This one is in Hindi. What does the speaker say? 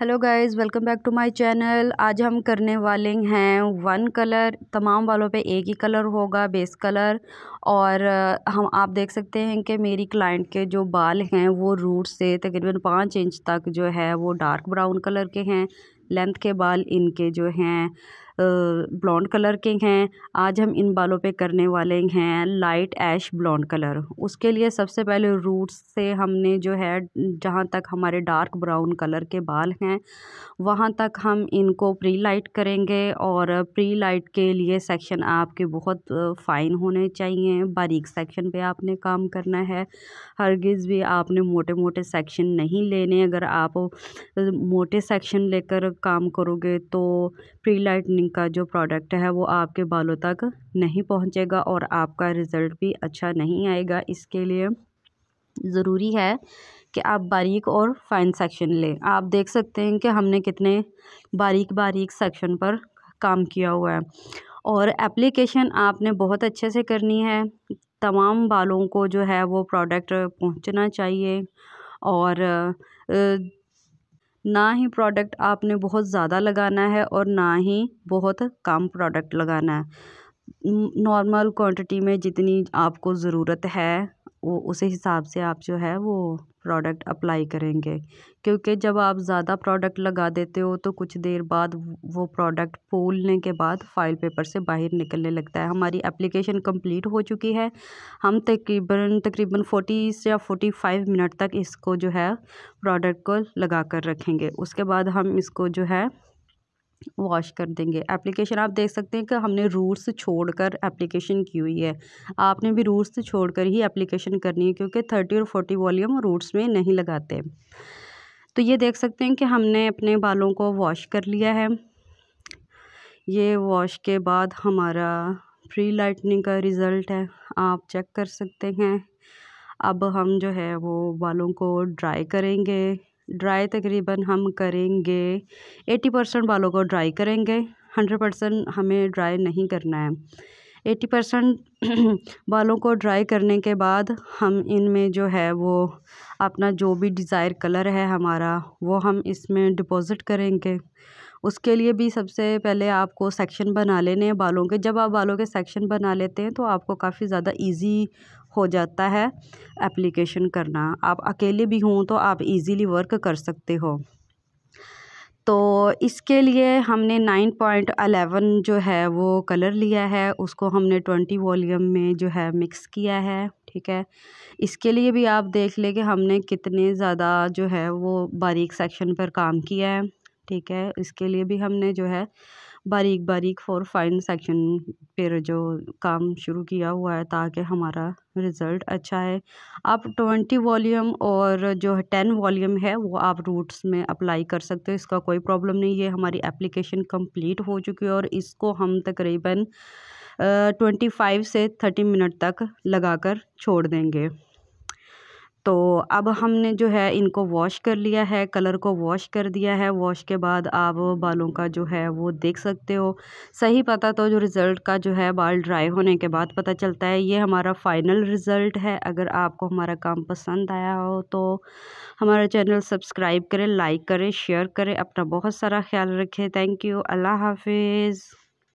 hello guys welcome back to my channel आज हम करने वाले हैं वन कलर तमाम वालों पे एक ही कलर होगा बेस कलर और हम आप देख सकते हैं कि मेरी क्लाइंट के जो बाल हैं वो रूट से तकरीबन पाँच इंच तक जो है वो डार्क ब्राउन कलर के हैं लेंथ के बाल इनके जो हैं ब्लॉन्ड कलर के हैं आज हम इन बालों पे करने वाले हैं लाइट ऐश ब्लॉन्ड कलर उसके लिए सबसे पहले रूट्स से हमने जो है जहाँ तक हमारे डार्क ब्राउन कलर के बाल हैं वहाँ तक हम इनको प्री लाइट करेंगे और प्री लाइट के लिए सेक्शन आपके बहुत फ़ाइन होने चाहिए बारीक सेक्शन पे आपने काम करना है हरगिज़ भी आपने मोटे मोटे सेक्शन नहीं लेने अगर आप मोटे सेक्शन लेकर काम करोगे तो प्री लाइट का जो प्रोडक्ट है वो आपके बालों तक नहीं पहुंचेगा और आपका रिज़ल्ट भी अच्छा नहीं आएगा इसके लिए ज़रूरी है कि आप बारीक और फाइन सेक्शन लें आप देख सकते हैं कि हमने कितने बारीक बारीक सेक्शन पर काम किया हुआ है और एप्लीकेशन आपने बहुत अच्छे से करनी है तमाम बालों को जो है वो प्रोडक्ट पहुंचना चाहिए और ना ही प्रोडक्ट आपने बहुत ज़्यादा लगाना है और ना ही बहुत कम प्रोडक्ट लगाना है नॉर्मल क्वांटिटी में जितनी आपको ज़रूरत है वो उसी हिसाब से आप जो है वो प्रोडक्ट अप्लाई करेंगे क्योंकि जब आप ज़्यादा प्रोडक्ट लगा देते हो तो कुछ देर बाद वो प्रोडक्ट फूलने के बाद फ़ाइल पेपर से बाहर निकलने लगता है हमारी एप्लीकेशन कंप्लीट हो चुकी है हम तकरीबन तकरीबन फोर्टी या फोर्टी फाइव मिनट तक इसको जो है प्रोडक्ट को लगा कर रखेंगे उसके बाद हम इसको जो है वॉश कर देंगे एप्लीकेशन आप देख सकते हैं कि हमने रूट्स छोड़कर एप्लीकेशन की हुई है आपने भी रूट्स छोड़कर ही एप्लीकेशन करनी है क्योंकि थर्टी और फोर्टी वॉल्यूम रूट्स में नहीं लगाते तो ये देख सकते हैं कि हमने अपने बालों को वॉश कर लिया है ये वॉश के बाद हमारा प्री लाइटनिंग का रिज़ल्ट है आप चेक कर सकते हैं अब हम जो है वो बालों को ड्राई करेंगे ड्राई तकरीबन हम करेंगे एटी परसेंट बालों को ड्राई करेंगे हंड्रेड परसेंट हमें ड्राई नहीं करना है एटी परसेंट बालों को ड्राई करने के बाद हम इनमें जो है वो अपना जो भी डिज़ायर कलर है हमारा वो हम इसमें डिपॉज़िट करेंगे उसके लिए भी सबसे पहले आपको सेक्शन बना लेने हैं बालों के जब आप बालों के सेक्शन बना लेते हैं तो आपको काफ़ी ज़्यादा इजी हो जाता है एप्लीकेशन करना आप अकेले भी हों तो आप इजीली वर्क कर सकते हो तो इसके लिए हमने नाइन पॉइंट अलेवन जो है वो कलर लिया है उसको हमने ट्वेंटी वॉल्यूम में जो है मिक्स किया है ठीक है इसके लिए भी आप देख लें कि हमने कितने ज़्यादा जो है वो बारीक सेक्शन पर काम किया है ठीक है इसके लिए भी हमने जो है बारीक बारीक फोर फाइन सेक्शन पर जो काम शुरू किया हुआ है ताकि हमारा रिज़ल्ट अच्छा है आप ट्वेंटी वॉल्यूम और जो है टेन वॉल्यूम है वो आप रूट्स में अप्लाई कर सकते हो इसका कोई प्रॉब्लम नहीं है हमारी एप्लीकेशन कंप्लीट हो चुकी है और इसको हम तकरीबन ट्वेंटी फाइव से थर्टी मिनट तक कर छोड़ देंगे तो अब हमने जो है इनको वॉश कर लिया है कलर को वॉश कर दिया है वॉश के बाद आप बालों का जो है वो देख सकते हो सही पता तो जो रिज़ल्ट का जो है बाल ड्राई होने के बाद पता चलता है ये हमारा फ़ाइनल रिज़ल्ट है अगर आपको हमारा काम पसंद आया हो तो हमारा चैनल सब्सक्राइब करें लाइक करें शेयर करें अपना बहुत सारा ख्याल रखें थैंक यू अल्लाह हाफिज़